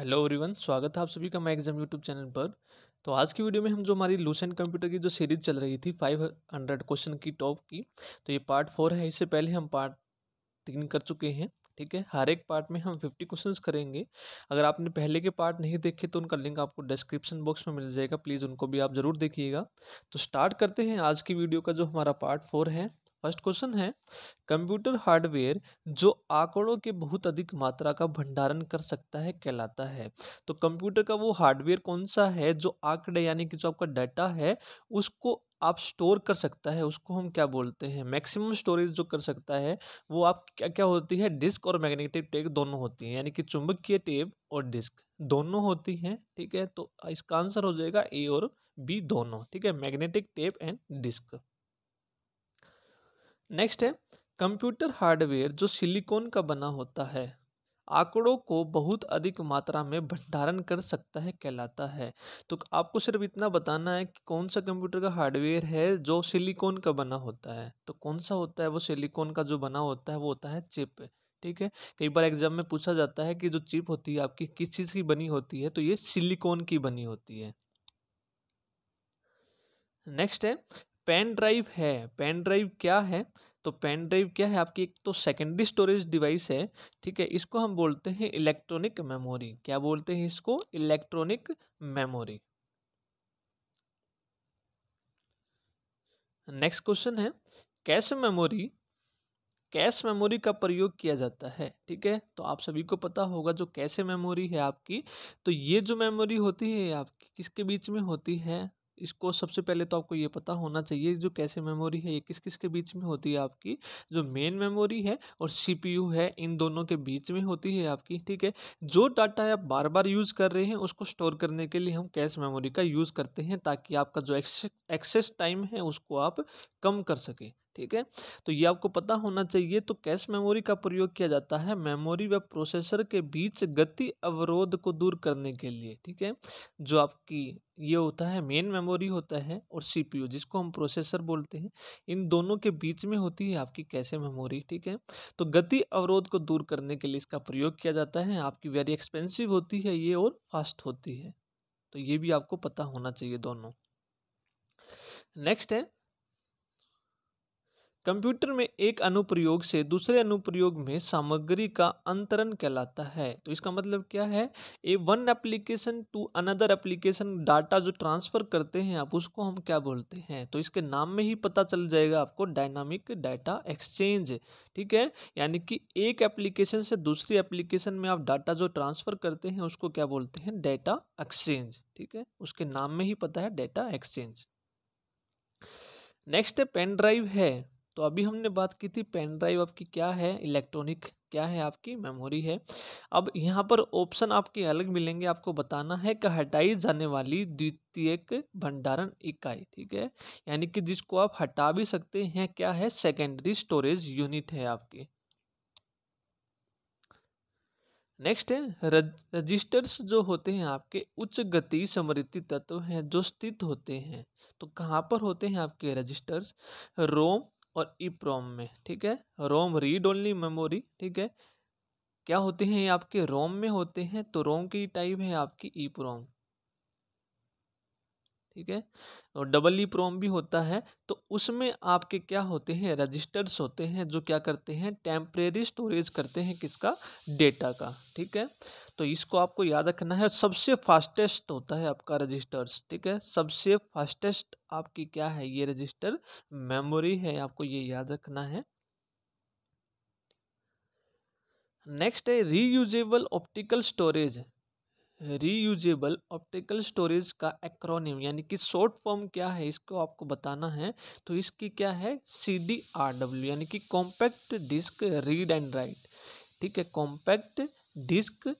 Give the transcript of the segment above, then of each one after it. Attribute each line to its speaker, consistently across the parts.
Speaker 1: hello everyone स्वागत है आप सभी का मैं एग्जाम यूट्यूब चैनल पर तो आज की वीडियो में हम जो हमारी लूसेंट कंप्यूटर की जो सीरीज चल रही थी फाइव हंड्रेड क्वेश्चन की टॉप की तो ये पार्ट फोर है इससे पहले हम पार्ट तीन कर चुके हैं ठीक है हर एक पार्ट में हम फिफ्टी क्वेश्चंस करेंगे अगर आपने पहले के पार्ट नहीं देखे तो उनका लिंक आपको डिस्क्रिप्शन बॉक्स में मिल जाएगा प्लीज़ उनको भी आप ज़रूर देखिएगा तो स्टार्ट करते हैं आज की वीडियो का जो हमारा पार्ट फोर है फर्स्ट क्वेश्चन है कंप्यूटर हार्डवेयर जो आंकड़ों के बहुत अधिक मात्रा का भंडारण कर सकता है कहलाता है तो कंप्यूटर का वो हार्डवेयर कौन सा है जो आंकड़े यानी कि जो आपका डाटा है उसको आप स्टोर कर सकता है उसको हम क्या बोलते हैं मैक्सिमम स्टोरेज जो कर सकता है वो आप क्या क्या होती है डिस्क और मैग्नेटिक टेप दोनों होती हैं यानी कि चुंबकीय टेप और डिस्क दोनों होती हैं ठीक है तो इसका आंसर हो जाएगा ए और बी दोनों ठीक है magnetic tape and disk next है कंप्यूटर हार्डवेयर जो सिलिकॉन का बना होता है आंकड़ों को बहुत अधिक मात्रा में भंडारण कर सकता है कहलाता है तो आपको सिर्फ इतना बताना है कि कौन सा कंप्यूटर का हार्डवेयर है जो सिलिकॉन का बना होता है तो कौन सा होता है वो सिलिकॉन का जो बना होता है वो होता है चिप ठीक है कई बार एग्जाम में पूछा जाता है कि जो चिप होती है आपकी किस चीज़ की बनी होती है तो ये सिलिकॉन की बनी होती है नेक्स्ट है पेन ड्राइव है पेन ड्राइव क्या है तो पेन ड्राइव क्या है आपकी एक तो सेकेंडरी स्टोरेज डिवाइस है ठीक है इसको हम बोलते हैं इलेक्ट्रॉनिक मेमोरी क्या बोलते हैं इसको इलेक्ट्रॉनिक मेमोरी नेक्स्ट क्वेश्चन है कैश मेमोरी कैश मेमोरी का प्रयोग किया जाता है ठीक है तो आप सभी को पता होगा जो कैश मेमोरी है आपकी तो ये जो मेमोरी होती है आपकी किसके बीच में होती है इसको सबसे पहले तो आपको ये पता होना चाहिए जो कैसे मेमोरी है ये किस किस के बीच में होती है आपकी जो मेन मेमोरी है और सीपीयू है इन दोनों के बीच में होती है आपकी ठीक है जो डाटा आप बार बार यूज़ कर रहे हैं उसको स्टोर करने के लिए हम कैश मेमोरी का यूज़ करते हैं ताकि आपका जो एक्सेस टाइम है उसको आप कम कर सकें ठीक है तो ये आपको पता होना चाहिए तो कैश मेमोरी का प्रयोग किया जाता है मेमोरी व प्रोसेसर के बीच गति अवरोध को दूर करने के लिए ठीक है जो आपकी ये होता है मेन मेमोरी होता है और सीपीयू जिसको हम प्रोसेसर बोलते हैं इन दोनों के बीच में होती है आपकी कैसे मेमोरी ठीक है तो गति अवरोध को दूर करने के लिए इसका प्रयोग किया जाता है आपकी वेरी एक्सपेंसिव होती है ये और फास्ट होती है तो ये भी आपको पता होना चाहिए दोनों नेक्स्ट है कंप्यूटर में एक अनुप्रयोग से दूसरे अनुप्रयोग में सामग्री का अंतरण कहलाता है तो इसका मतलब क्या है a one application to another application data जो ट्रांसफ़र करते हैं आप उसको हम क्या बोलते हैं तो इसके नाम में ही पता चल जाएगा आपको डायनामिक डाटा एक्सचेंज ठीक है यानी कि एक एप्लीकेशन से दूसरी एप्लीकेशन में आप डाटा जो ट्रांसफ़र करते हैं उसको क्या बोलते हैं डाटा एक्सचेंज ठीक है उसके नाम में ही पता है data exchange next pen drive है तो अभी हमने बात की थी पेन ड्राइव आपकी क्या है इलेक्ट्रॉनिक क्या है आपकी मेमोरी है अब यहाँ पर ऑप्शन आपके अलग मिलेंगे आपको बताना है कि हटाई जाने वाली द्वितीयक भंडारण इकाई ठीक है यानी कि जिसको आप हटा भी सकते हैं क्या है सेकेंडरी स्टोरेज यूनिट है आपकी नेक्स्ट है रजिस्टर्स जो होते हैं आपके उच्च गति समृद्धि तत्व हैं जो स्थित होते हैं तो कहाँ पर होते हैं आपके रजिस्टर्स रोम और प्रोम में ठीक है रोम रीड ओनली मेमोरी ठीक है क्या होते हैं ये आपके रोम में होते हैं तो रोम की टाइप है आपकी प्रोम ठीक है और डबल ई प्रोम भी होता है तो उसमें आपके क्या होते हैं रजिस्टर्स होते हैं जो क्या करते हैं टेम्परेरी स्टोरेज करते हैं किसका डेटा का ठीक है तो इसको आपको याद रखना है सबसे फास्टेस्ट होता है आपका रजिस्टर्स ठीक है सबसे फास्टेस्ट आपकी क्या है ये रजिस्टर मेमोरी है आपको ये याद रखना है नेक्स्ट है reusable optical storage reusable optical storage का एक्रोनिम यानी कि शॉर्ट फॉर्म क्या है इसको आपको बताना है तो इसकी क्या है सी डी आर डब्ल्यू यानी कि compact disc read and write ठीक है compact disc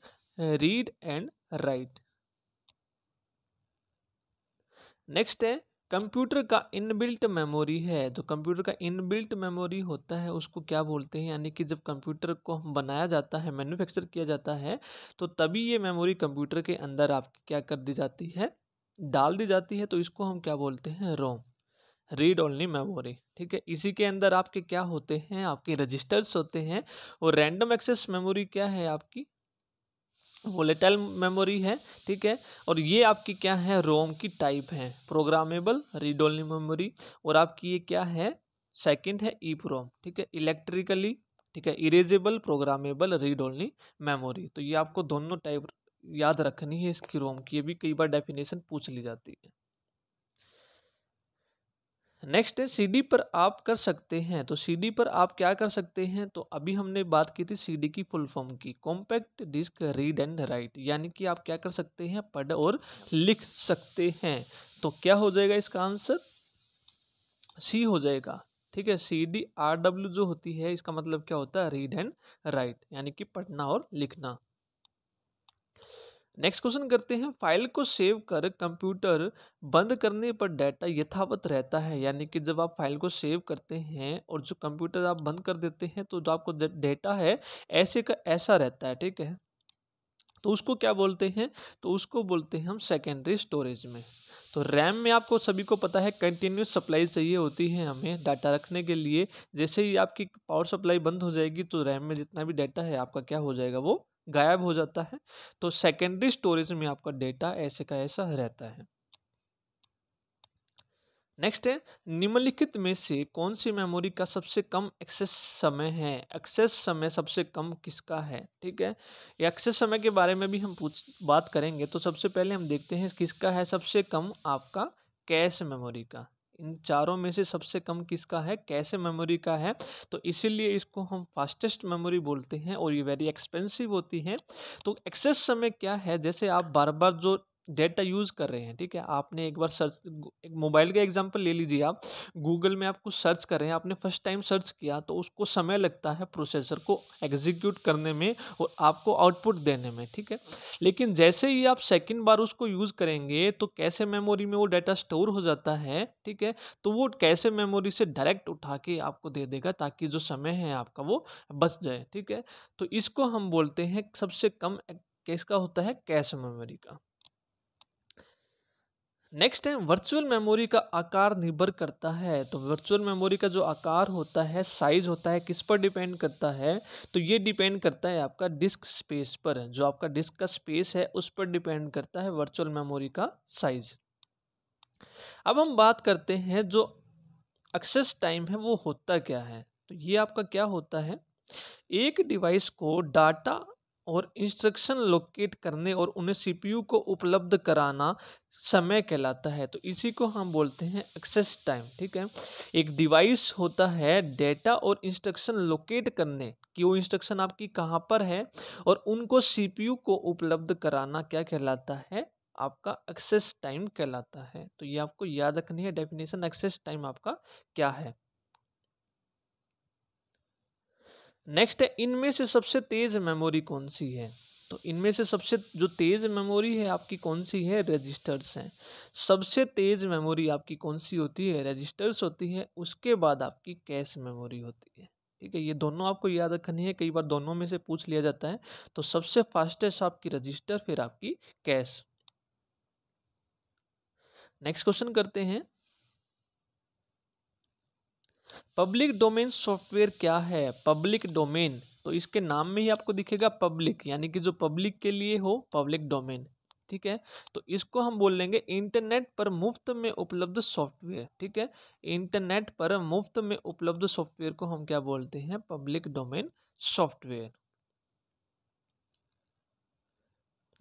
Speaker 1: read and write next है कंप्यूटर का इनबिल्ट मेमोरी है जो तो कंप्यूटर का इनबिल्ट मेमोरी होता है उसको क्या बोलते हैं यानी कि जब कंप्यूटर को हम बनाया जाता है मैन्युफैक्चर किया जाता है तो तभी ये मेमोरी कंप्यूटर के अंदर आपकी क्या कर दी जाती है डाल दी जाती है तो इसको हम क्या बोलते हैं रोम रीड ओनली मेमोरी ठीक है इसी के अंदर आपके क्या होते हैं आपके रजिस्टर्स होते हैं और रैंडम एक्सेस मेमोरी क्या है आपकी वोलेटाइल मेमोरी है ठीक है और ये आपकी क्या है रोम की टाइप है प्रोग्रामेबल रीड ओनली मेमोरी और आपकी ये क्या है सेकंड है ई प्रोम ठीक है इलेक्ट्रिकली ठीक है erasable programmable read only memory तो ये आपको दोनों टाइप याद रखनी है इसकी रोम की ये भी कई बार डेफिनेशन पूछ ली जाती है नेक्स्ट है सीडी पर आप कर सकते हैं तो सीडी पर आप क्या कर सकते हैं तो अभी हमने बात की थी सीडी की फुल फॉर्म की compact disc read and write यानी कि आप क्या कर सकते हैं पढ़ और लिख सकते हैं तो क्या हो जाएगा इसका आंसर सी हो जाएगा ठीक है सी डी आर डब्ल्यू जो होती है इसका मतलब क्या होता है रीड एंड राइट यानी कि पढ़ना और लिखना नेक्स्ट क्वेश्चन करते हैं फाइल को सेव कर कंप्यूटर बंद करने पर डाटा यथावत रहता है यानी कि जब आप फाइल को सेव करते हैं और जो कंप्यूटर आप बंद कर देते हैं तो जो आपको डाटा है ऐसे का ऐसा रहता है ठीक है तो उसको क्या बोलते हैं तो उसको बोलते हैं हम सेकेंडरी स्टोरेज में तो रैम में आपको सभी को पता है कंटिन्यूस सप्लाई चाहिए होती है हमें डाटा रखने के लिए जैसे ही आपकी पावर सप्लाई बंद हो जाएगी तो रैम में जितना भी डाटा है आपका क्या हो जाएगा वो गायब हो जाता है तो सेकेंडरी स्टोरेज में आपका डेटा ऐसे का ऐसा रहता है नेक्स्ट है निम्नलिखित में से कौन सी मेमोरी का सबसे कम एक्सेस समय है एक्सेस समय सबसे कम किसका है ठीक है ये एक्सेस समय के बारे में भी हम पूछ बात करेंगे तो सबसे पहले हम देखते हैं किसका है सबसे कम आपका कैश मेमोरी का इन चारों में से सबसे कम किसका है कैसे मेमोरी का है तो इसीलिए इसको हम फास्टेस्ट मेमोरी बोलते हैं और ये वेरी एक्सपेंसिव होती है तो एक्सेस समय क्या है जैसे आप बार बार जो डेटा यूज़ कर रहे हैं ठीक है आपने एक बार सर्च एक मोबाइल का एग्जांपल ले लीजिए आप गूगल में आप कुछ सर्च कर रहे हैं आपने फर्स्ट टाइम सर्च किया तो उसको समय लगता है प्रोसेसर को एग्जीक्यूट करने में और आपको आउटपुट देने में ठीक है लेकिन जैसे ही आप सेकेंड बार उसको यूज़ करेंगे तो कैसे मेमोरी में वो डाटा स्टोर हो जाता है ठीक है तो वो कैसे मेमोरी से डायरेक्ट उठा के आपको दे देगा ताकि जो समय है आपका वो बच जाए ठीक है तो इसको हम बोलते हैं सबसे कम किसका होता है कैश मेमोरी का नेक्स्ट है वर्चुअल मेमोरी का आकार निर्भर करता है तो वर्चुअल मेमोरी का जो आकार होता है साइज होता है किस पर डिपेंड करता है तो ये डिपेंड करता है आपका डिस्क स्पेस पर जो आपका डिस्क का स्पेस है उस पर डिपेंड करता है वर्चुअल मेमोरी का साइज अब हम बात करते हैं जो एक्सेस टाइम है वो होता क्या है तो ये आपका क्या होता है एक डिवाइस को डाटा और इंस्ट्रक्शन लोकेट करने और उन्हें सीपीयू को उपलब्ध कराना समय कहलाता है तो इसी को हम बोलते हैं एक्सेस टाइम ठीक है एक डिवाइस होता है डेटा और इंस्ट्रक्शन लोकेट करने कि वो इंस्ट्रक्शन आपकी कहाँ पर है और उनको सीपीयू को उपलब्ध कराना क्या कहलाता है आपका एक्सेस टाइम कहलाता है तो ये आपको याद रखनी है डेफिनेशन एक्सेस टाइम आपका क्या है नेक्स्ट है इनमें से सबसे तेज़ मेमोरी कौन सी है तो इनमें से सबसे जो तेज़ मेमोरी है आपकी कौन सी है रजिस्टर्स हैं सबसे तेज़ मेमोरी आपकी कौन सी होती है रजिस्टर्स होती है उसके बाद आपकी कैश मेमोरी होती है ठीक है ये दोनों आपको याद रखनी है कई बार दोनों में से पूछ लिया जाता है तो सबसे फास्टेस्ट आपकी रजिस्टर फिर आपकी कैश नेक्स्ट क्वेश्चन करते हैं पब्लिक डोमेन सॉफ्टवेयर क्या है पब्लिक डोमेन तो इसके नाम में ही आपको दिखेगा पब्लिक यानी कि जो पब्लिक के लिए हो पब्लिक डोमेन ठीक है तो इसको हम बोल लेंगे इंटरनेट पर मुफ्त में उपलब्ध सॉफ्टवेयर ठीक है इंटरनेट पर मुफ्त में उपलब्ध सॉफ्टवेयर को हम क्या बोलते हैं public domain software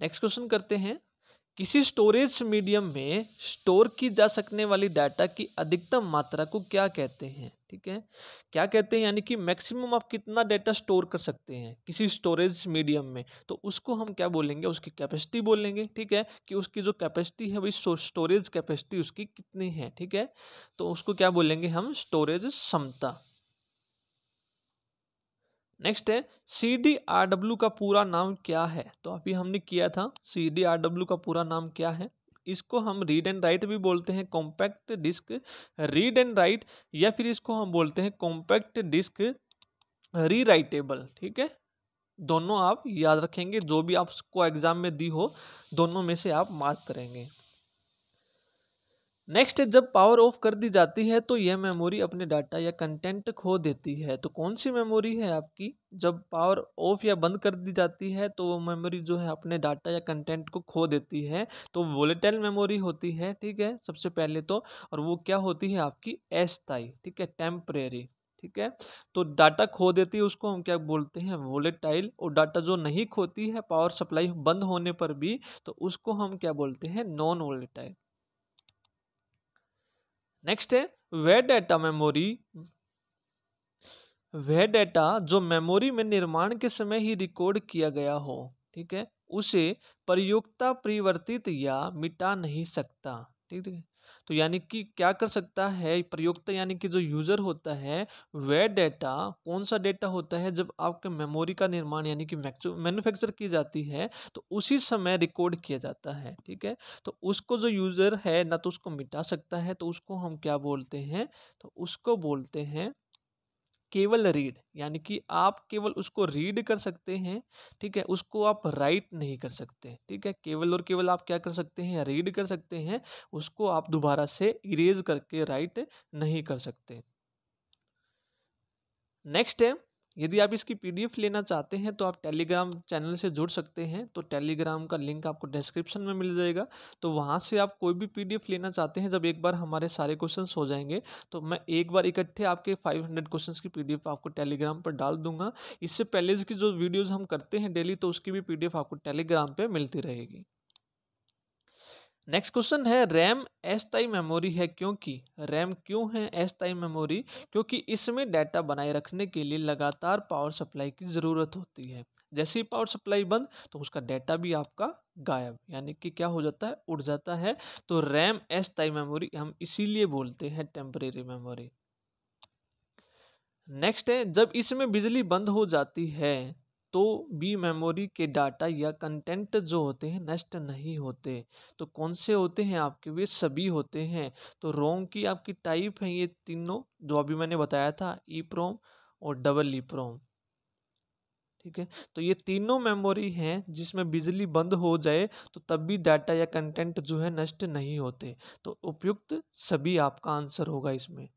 Speaker 1: next question करते हैं किसी स्टोरेज मीडियम में स्टोर की जा सकने वाली डाटा की अधिकतम मात्रा को क्या कहते हैं ठीक है क्या कहते हैं यानी कि मैक्सिमम आप कितना डाटा स्टोर कर सकते हैं किसी स्टोरेज मीडियम में तो उसको हम क्या बोलेंगे उसकी कैपेसिटी बोलेंगे ठीक है कि उसकी जो कैपेसिटी है वही स्टोरेज कैपेसिटी उसकी कितनी है ठीक है तो उसको क्या बोलेंगे हम स्टोरेज क्षमता नेक्स्ट है सी डी आर डब्ल्यू का पूरा नाम क्या है तो अभी हमने किया था सी डी आर डब्ल्यू का पूरा नाम क्या है इसको हम रीड एंड राइट भी बोलते हैं compact disc read and write या फिर इसको हम बोलते हैं कॉम्पैक्ट डिस्क रीराइटेबल ठीक है दोनों आप याद रखेंगे जो भी आपको एग्ज़ाम में दी हो दोनों में से आप मार्क करेंगे नेक्स्ट जब पावर ऑफ कर दी जाती है तो यह मेमोरी अपने डाटा या कंटेंट खो देती है तो कौन सी मेमोरी है आपकी जब पावर ऑफ या बंद कर दी जाती है तो वो मेमोरी जो है अपने डाटा या कंटेंट को खो देती है तो वोलेटाइल मेमोरी होती है ठीक है सबसे पहले तो और वो क्या होती है आपकी एस्थाई ठीक है टेम्परेरी ठीक है तो डाटा खो देती है उसको हम क्या बोलते हैं वोलेटाइल और डाटा जो नहीं खोती है पावर सप्लाई बंद होने पर भी तो उसको हम क्या बोलते हैं नॉन वोलेटाइल नेक्स्ट है वह डेटा मेमोरी वह डेटा जो मेमोरी में निर्माण के समय ही रिकॉर्ड किया गया हो ठीक है उसे प्रयोक्ता परिवर्तित या मिटा नहीं सकता ठीक है तो यानी कि क्या कर सकता है प्रयोगता यानी कि जो यूज़र होता है वह डेटा कौन सा डेटा होता है जब आपके मेमोरी का निर्माण यानी कि मैन्युफैक्चर की जाती है तो उसी समय रिकॉर्ड किया जाता है ठीक है तो उसको जो यूज़र है ना तो उसको मिटा सकता है तो उसको हम क्या बोलते हैं तो उसको बोलते हैं केवल रीड यानी कि आप केवल उसको रीड कर सकते हैं ठीक है उसको आप राइट नहीं कर सकते ठीक है केवल और केवल आप क्या कर सकते हैं रीड कर सकते हैं उसको आप दोबारा से इरेज करके राइट नहीं कर सकते नेक्स्ट है यदि आप इसकी पीडीएफ लेना चाहते हैं तो आप टेलीग्राम चैनल से जुड़ सकते हैं तो टेलीग्राम का लिंक आपको डिस्क्रिप्शन में मिल जाएगा तो वहाँ से आप कोई भी पीडीएफ लेना चाहते हैं जब एक बार हमारे सारे क्वेश्चन हो जाएंगे तो मैं एक बार इकट्ठे आपके फाइव हंड्रेड क्वेश्चन की पी आपको टेलीग्राम पर डाल दूंगा इससे पहले की जो वीडियोज़ हम करते हैं डेली तो उसकी भी पी आपको टेलीग्राम पर मिलती रहेगी नेक्स्ट क्वेश्चन है रैम एस ताई मेमोरी है क्योंकि रैम क्यों है एस ताई मेमोरी क्योंकि इसमें डाटा बनाए रखने के लिए लगातार पावर सप्लाई की ज़रूरत होती है जैसे ही पावर सप्लाई बंद तो उसका डाटा भी आपका गायब यानी कि क्या हो जाता है उड़ जाता है तो रैम एस ताई मेमोरी हम इसीलिए बोलते हैं टेम्परेरी मेमोरी नेक्स्ट है जब इसमें बिजली बंद हो जाती है तो बी मेमोरी के डाटा या कंटेंट जो होते हैं नष्ट नहीं होते तो कौन से होते हैं आपके वे सभी होते हैं तो रोम की आपकी टाइप है ये तीनों जो अभी मैंने बताया था ई प्रोम और डबल ई प्रोम ठीक है तो ये तीनों मेमोरी हैं जिसमें बिजली बंद हो जाए तो तब भी डाटा या कंटेंट जो है नष्ट नहीं होते तो उपयुक्त सभी आपका आंसर होगा इसमें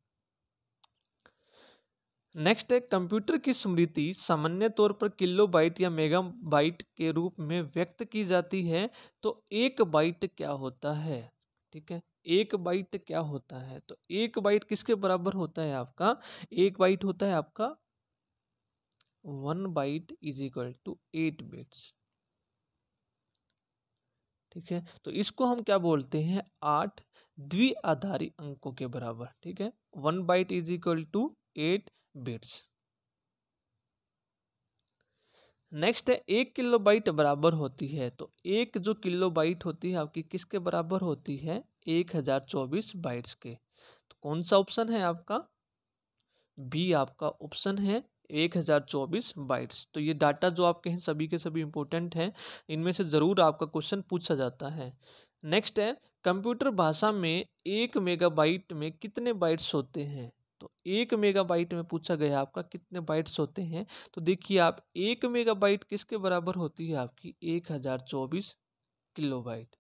Speaker 1: नेक्स्ट है कंप्यूटर की स्मृति सामान्य तौर पर किलो बाइट या मेगा बाइट के रूप में व्यक्त की जाती है तो एक बाइट क्या होता है ठीक है एक बाइट क्या होता है तो एक बाइट किसके बराबर होता है आपका एक बाइट होता है आपका one byte is equal to eight bits ठीक है तो इसको हम क्या बोलते हैं आठ द्विआधारी अंकों के बराबर ठीक है one byte is equal to eight bits next है एक किलो बाइट बराबर होती है तो एक जो किलो बाइट होती है आपकी किसके बराबर होती है एक हजार चौबीस बाइट्स के तो कौन सा ऑप्शन है आपका बी आपका ऑप्शन है एक हज़ार चौबीस बाइट्स तो ये डाटा जो आपके हैं सभी के सभी इंपॉर्टेंट हैं इनमें से ज़रूर आपका क्वेश्चन पूछा जाता है नेक्स्ट है कंप्यूटर भाषा में एक मेगाबाइट में कितने बाइट्स होते हैं तो एक मेगा बाइट में पूछा गया आपका कितने बाइट्स होते हैं तो देखिए आप एक मेगा बाइट किसके बराबर होती है आपकी एक हज़ार चौबीस किलो बाइट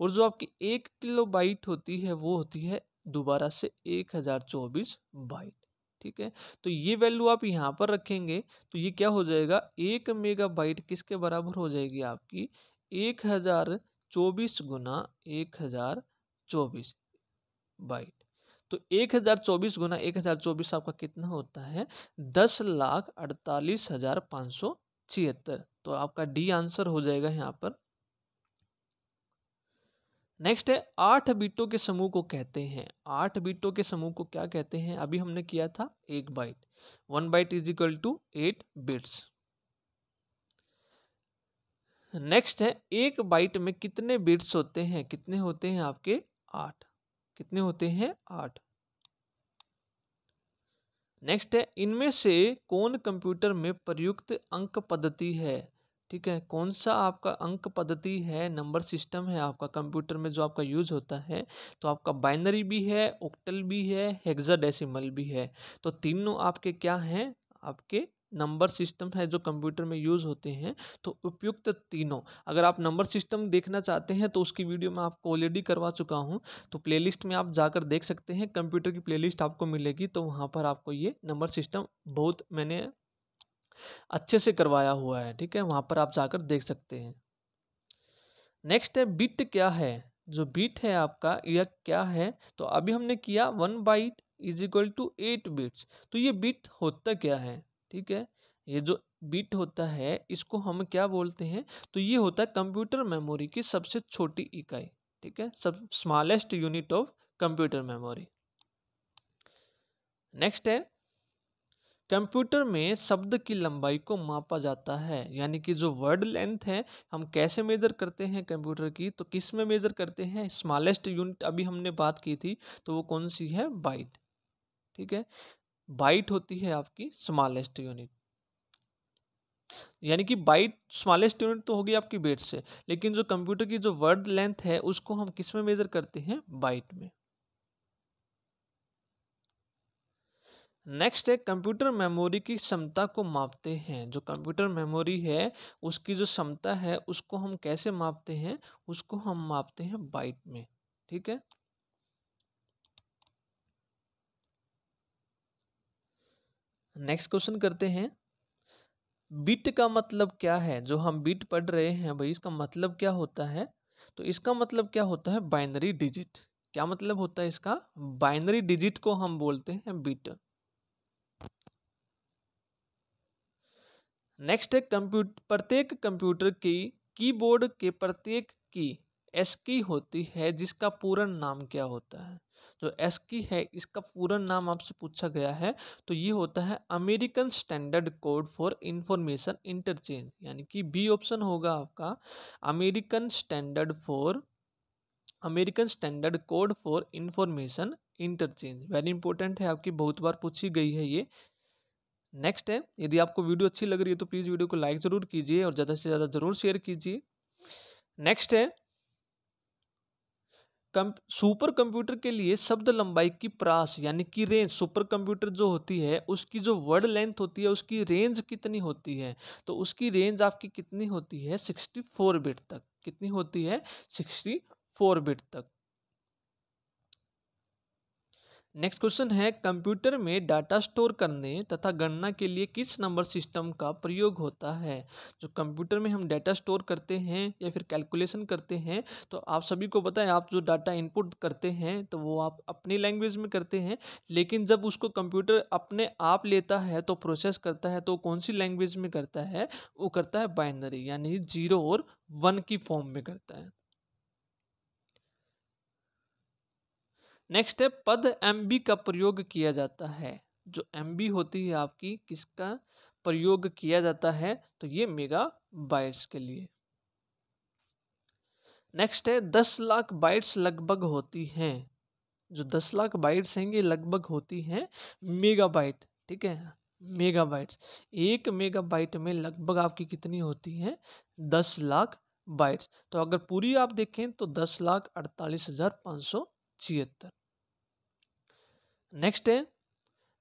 Speaker 1: और जो आपकी एक किलो बाइट होती है वो होती है दोबारा से एक हज़ार चौबीस बाइट ठीक है तो ये वैल्यू आप यहाँ पर रखेंगे तो ये क्या हो जाएगा एक मेगा बाइट किसके बराबर हो जाएगी आपकी एक हज़ार चौबीस गुना एक हज़ार चौबीस बाइट तो 1024 गुना चौबीस आपका कितना होता है दस लाख अड़तालीस हजार पाँच सौ छिहत्तर तो आपका डी आंसर हो जाएगा यहाँ पर नेक्स्ट है आठ बीटों के समूह को कहते हैं आठ बीटों के समूह को क्या कहते हैं अभी हमने किया था एक byte one byte is equal to eight bits next है एक बाइट में कितने बिट्स होते हैं कितने होते हैं आपके आठ कितने होते हैं आठ नेक्स्ट है इनमें से कौन कंप्यूटर में प्रयुक्त अंक पद्धति है ठीक है कौन सा आपका अंक पद्धति है नंबर सिस्टम है आपका कंप्यूटर में जो आपका यूज होता है तो आपका बाइनरी भी है ओक्टल भी है हेक्साडेसिमल भी है तो तीनों आपके क्या हैं आपके नंबर सिस्टम है जो कंप्यूटर में यूज़ होते हैं तो उपयुक्त तीनों अगर आप नंबर सिस्टम देखना चाहते हैं तो उसकी वीडियो मैं आपको ऑलरेडी करवा चुका हूँ तो प्लेलिस्ट में आप जाकर देख सकते हैं कंप्यूटर की प्लेलिस्ट आपको मिलेगी तो वहाँ पर आपको ये नंबर सिस्टम बहुत मैंने अच्छे से करवाया हुआ है ठीक है वहाँ पर आप जाकर देख सकते हैं नेक्स्ट है बिट क्या है जो बिट है आपका यह क्या है तो अभी हमने किया one byte is equal to eight bits तो ये बिट होता क्या है ठीक है ये जो बिट होता है इसको हम क्या बोलते हैं तो ये होता है कंप्यूटर मेमोरी की सबसे छोटी इकाई ठीक है सब smallest unit of computer memory next है कंप्यूटर में शब्द की लंबाई को मापा जाता है यानी कि जो वर्ड लेंथ है हम कैसे मेज़र करते हैं कंप्यूटर की तो किस में मेज़र करते हैं स्मॉलेस्ट यूनिट अभी हमने बात की थी तो वो कौन सी है बाइट ठीक है बाइट होती है आपकी स्मॉलेस्ट यूनिट यानी कि बाइट स्मॉलेस्ट यूनिट तो होगी आपकी बेट से लेकिन जो कंप्यूटर की जो वर्ड लेंथ है उसको हम किस में मेजर करते हैं बाइट में नेक्स्ट है कंप्यूटर मेमोरी की क्षमता को मापते हैं जो कंप्यूटर मेमोरी है उसकी जो क्षमता है उसको हम कैसे मापते हैं उसको हम मापते हैं बाइट में ठीक है नेक्स्ट क्वेश्चन करते हैं बिट का मतलब क्या है जो हम बिट पढ़ रहे हैं भाई इसका मतलब क्या होता है तो इसका मतलब क्या होता है बाइनरी डिजिट क्या मतलब होता है इसका बाइनरी डिजिट को हम बोलते हैं बिट नेक्स्ट है कंप्यूट प्रत्येक कंप्यूटर की कीबोर्ड के प्रत्येक की एस की होती है जिसका पूरा नाम क्या होता है जो तो एस की है इसका पूरा नाम आपसे पूछा गया है तो ये होता है American standard code for information interchange यानी कि बी ऑप्शन होगा आपका American standard for American standard code for information interchange very important है आपकी बहुत बार पूछी गई है ये नेक्स्ट है यदि आपको वीडियो अच्छी लग रही है तो प्लीज़ वीडियो को लाइक ज़रूर कीजिए और ज़्यादा से ज़्यादा ज़रूर शेयर कीजिए नेक्स्ट है कम सुपर कंप्यूटर के लिए शब्द लंबाई की प्रास यानी कि रेंज सुपर कंप्यूटर जो होती है उसकी जो वर्ड लेंथ होती है उसकी रेंज कितनी होती है तो उसकी रेंज आपकी कितनी होती है सिक्सटी फोर बिट तक कितनी होती है सिक्सटी फोर बिट तक नेक्स्ट क्वेश्चन है कंप्यूटर में डाटा स्टोर करने तथा गणना के लिए किस नंबर सिस्टम का प्रयोग होता है जो कंप्यूटर में हम डाटा स्टोर करते हैं या फिर कैलकुलेशन करते हैं तो आप सभी को बताएं आप जो डाटा इनपुट करते हैं तो वो आप अपनी लैंग्वेज में करते हैं लेकिन जब उसको कंप्यूटर अपने आप लेता है तो प्रोसेस करता है तो कौन सी लैंग्वेज में करता है वो करता है बाइनरी यानी जीरो और वन की फॉर्म में करता है नेक्स्ट है पद एम बी का प्रयोग किया जाता है जो एम बी होती है आपकी किसका प्रयोग किया जाता है तो ये मेगा बाइट्स के लिए नेक्स्ट है दस लाख बाइट्स लगभग होती हैं जो दस लाख बाइट्स हैं ये लगभग होती हैं मेगा बाइट ठीक है मेगा बाइट्स एक मेगा बाइट में लगभग आपकी कितनी होती हैं दस लाख बाइट्स तो अगर पूरी आप देखें तो दस लाख अड़तालीस हज़ार पाँच सौ छिहत्तर नेक्स्ट है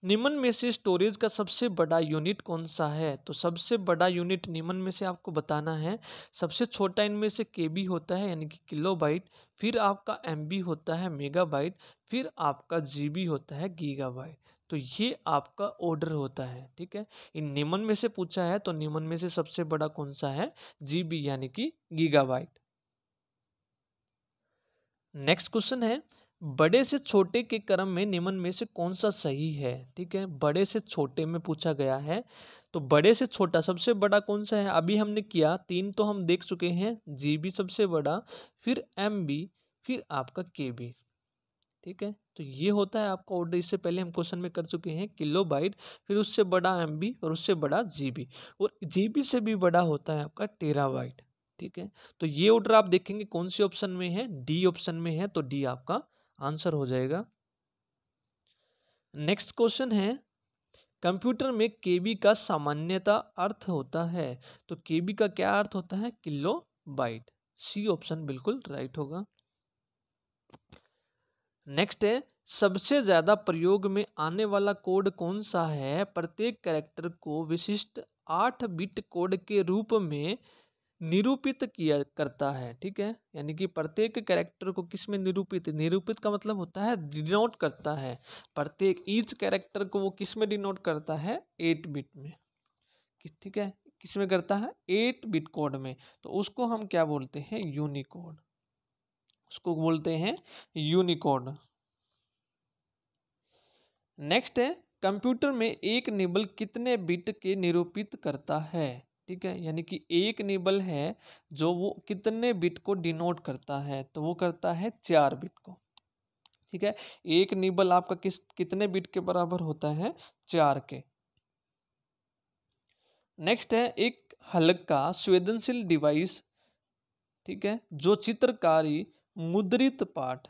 Speaker 1: निमन में से स्टोरेज का सबसे बड़ा यूनिट कौन सा है तो सबसे बड़ा यूनिट निमन में से आपको बताना है सबसे छोटा इनमें से के बी होता है यानी कि किलोबाइट फिर आपका एम बी होता है मेगाबाइट फिर आपका जी बी होता है गीगाबाइट तो ये आपका ऑर्डर होता है ठीक है इन निमन में से पूछा है तो निमन में से सबसे बड़ा कौन सा है बी यानी कि गीगाबाइट नेक्स्ट क्वेश्चन है बड़े से छोटे के क्रम में निम्न में से कौन सा सही है ठीक है बड़े से छोटे में पूछा गया है तो बड़े से छोटा सबसे बड़ा कौन सा है अभी हमने किया तीन तो हम देख चुके हैं जी बी सबसे बड़ा फिर एम बी फिर आपका के बी ठीक है तो ये होता है आपका ऑर्डर इससे पहले हम क्वेश्चन में कर चुके हैं किलो बाइट फिर उससे बड़ा एम बी और उससे बड़ा जी बी और जी बी से भी बड़ा होता है आपका टेरा बाइट ठीक है तो ये ऑर्डर आप देखेंगे कौन से ऑप्शन में है डी ऑप्शन में है तो डी आपका आंसर हो जाएगा नेक्स्ट क्वेश्चन है कंप्यूटर में केबी का सामान्यता अर्थ होता है तो केबी का क्या अर्थ होता है किलो बाइट सी ऑप्शन बिल्कुल राइट होगा नेक्स्ट है सबसे ज़्यादा प्रयोग में आने वाला कोड कौन सा है प्रत्येक कैरेक्टर को विशिष्ट आठ बिट कोड के रूप में निरूपित किया करता है ठीक है यानी कि प्रत्येक कैरेक्टर को किस में निरूपित निरूपित का मतलब होता है डिनोट करता है प्रत्येक ईच कैरेक्टर को वो किस में डिनोट करता है एट बिट में ठीक है किस में करता है एट बिट कोड में तो उसको हम क्या बोलते हैं यूनिकोड उसको बोलते हैं यूनिकोड नेक्स्ट है कंप्यूटर में एक निबल कितने बिट के निरूपित करता है ठीक है यानी कि एक निबल है जो वो कितने बिट को डिनोट करता है तो वो करता है चार बिट को ठीक है एक निबल आपका किस कितने बिट के बराबर होता है चार के नेक्स्ट है एक हल्का संवेदनशील डिवाइस ठीक है जो चित्रकारी मुद्रित पाठ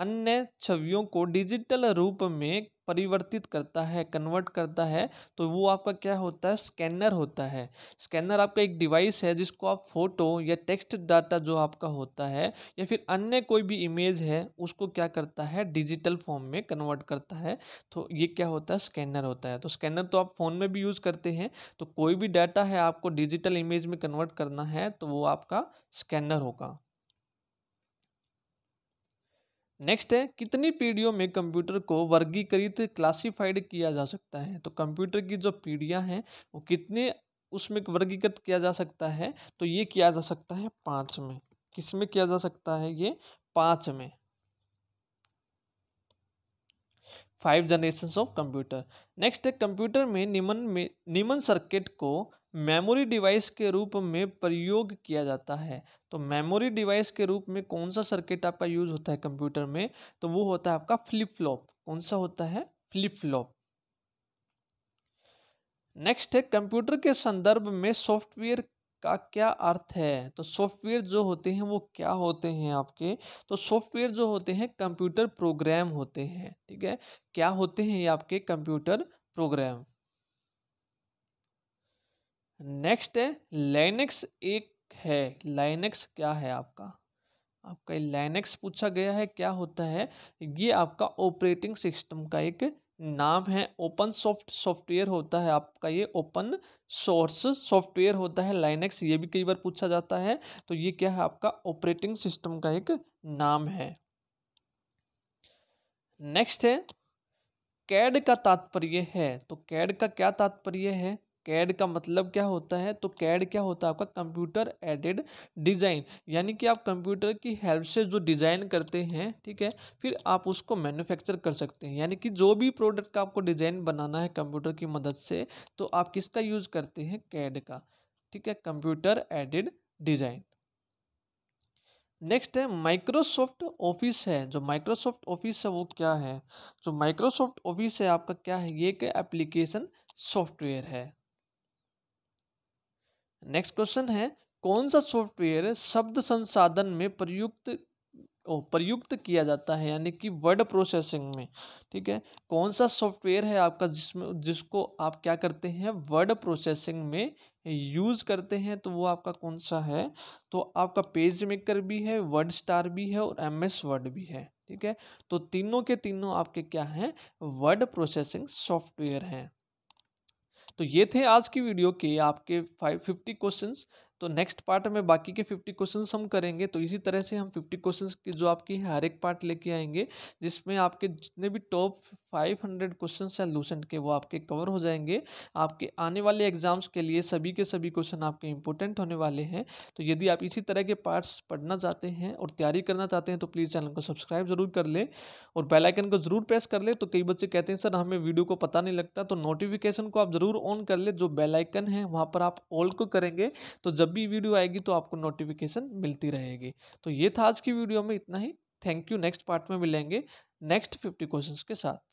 Speaker 1: अन्य छवियों को डिजिटल रूप में परिवर्तित करता है कन्वर्ट करता है तो वो आपका क्या होता है स्कैनर होता है स्कैनर आपका एक डिवाइस है जिसको आप फोटो या टेक्स्ट डाटा जो आपका होता है या फिर अन्य कोई भी इमेज है उसको क्या करता है डिजिटल फॉर्म में कन्वर्ट करता है तो ये क्या होता है स्कैनर होता है तो स्कैनर तो आप फ़ोन में भी यूज़ करते हैं तो कोई भी डाटा है आपको डिजिटल इमेज में कन्वर्ट करना है तो वो आपका स्कैनर होगा नेक्स्ट है कितनी पीढ़ियों में कंप्यूटर को वर्गीकृत क्लासिफाइड किया जा सकता है तो कंप्यूटर की जो पीढ़ियाँ हैं वो कितने उसमें वर्गीकृत किया जा सकता है तो ये किया जा सकता है पाँच में किस में किया जा सकता है ये पाँच में five generation of computer next है कंप्यूटर में निमन में निमन सर्किट को मेमोरी डिवाइस के रूप में प्रयोग किया जाता है तो मेमोरी डिवाइस के रूप में कौन सा सर्किट आपका यूज होता है कंप्यूटर में तो वो होता है आपका फ्लिप फ्लॉप कौन सा होता है फ्लिप फ्लॉप नेक्स्ट है कंप्यूटर के संदर्भ में सॉफ्टवेयर का क्या अर्थ है तो सॉफ्टवेयर जो होते हैं वो क्या होते हैं आपके तो सॉफ्टवेयर जो होते हैं कंप्यूटर प्रोग्राम होते हैं ठीक है क्या होते हैं ये आपके कंप्यूटर प्रोग्राम नेक्स्ट है लाइनेक्स एक है लाइनेक्स क्या है आपका आपका लाइनेक्स पूछा गया है क्या होता है ये आपका ऑपरेटिंग सिस्टम का एक नाम है ओपन सॉफ्ट सॉफ्टवेयर होता है आपका ये ओपन सोर्स सॉफ्टवेयर होता है लाइनेक्स ये भी कई बार पूछा जाता है तो ये क्या है आपका ऑपरेटिंग सिस्टम का एक नाम है नेक्स्ट है कैड का तात्पर्य है तो कैड का क्या तात्पर्य है कैड का मतलब क्या होता है तो कैड क्या होता है आपका कंप्यूटर एडेड डिज़ाइन यानी कि आप कंप्यूटर की हेल्प से जो डिज़ाइन करते हैं ठीक है फिर आप उसको मैन्युफैक्चर कर सकते हैं यानी कि जो भी प्रोडक्ट का आपको डिज़ाइन बनाना है कंप्यूटर की मदद से तो आप किसका यूज़ करते हैं कैड का ठीक है कंप्यूटर एडिड डिज़ाइन नेक्स्ट है माइक्रोसॉफ्ट ऑफिस है जो माइक्रोसॉफ्ट ऑफिस है वो क्या है जो माइक्रोसॉफ्ट ऑफिस है आपका क्या है ये एक एप्लीकेशन सॉफ्टवेयर है नेक्स्ट क्वेश्चन है कौन सा सॉफ्टवेयर शब्द संसाधन में प्रयुक्त प्रयुक्त किया जाता है यानी कि वर्ड प्रोसेसिंग में ठीक है कौन सा सॉफ्टवेयर है आपका जिसमें जिसको आप क्या करते हैं वर्ड प्रोसेसिंग में यूज़ करते हैं तो वो आपका कौन सा है तो आपका पेज मेकर भी है वर्ड स्टार भी है और एम एस वर्ड भी है ठीक है तो तीनों के तीनों आपके क्या हैं वर्ड प्रोसेसिंग सॉफ्टवेयर हैं तो ये थे आज की वीडियो के आपके फाइव फिफ्टी क्वेश्चन तो नेक्स्ट पार्ट में बाकी के फिफ्टी क्वेश्चन हम करेंगे तो इसी तरह से हम फिफ्टी क्वेश्चन की जो आपकी है हर एक पार्ट लेके आएंगे जिसमें आपके जितने भी टॉप फाइव हंड्रेड क्वेश्चन हैं लूसेंट के वो आपके कवर हो जाएंगे आपके आने वाले एग्जाम्स के लिए सभी के सभी क्वेश्चन आपके इंपॉर्टेंट होने वाले हैं तो यदि आप इसी तरह के पार्ट्स पढ़ना चाहते हैं और तैयारी करना चाहते हैं तो प्लीज़ चैनल को सब्सक्राइब जरूर कर लें और बेलाइकन को जरूर प्रेस कर ले तो कई बच्चे कहते हैं सर हमें वीडियो को पता नहीं लगता तो नोटिफिकेशन को आप जरूर ऑन कर ले जो बेलाइकन है वहाँ पर आप ऑल को करेंगे तो जब भी वीडियो आएगी तो आपको नोटिफिकेशन मिलती रहेगी तो ये था आज की वीडियो में इतना ही थैंक यू नेक्स्ट पार्ट में मिलेंगे नेक्स्ट फिफ्टी क्वेश्चन के साथ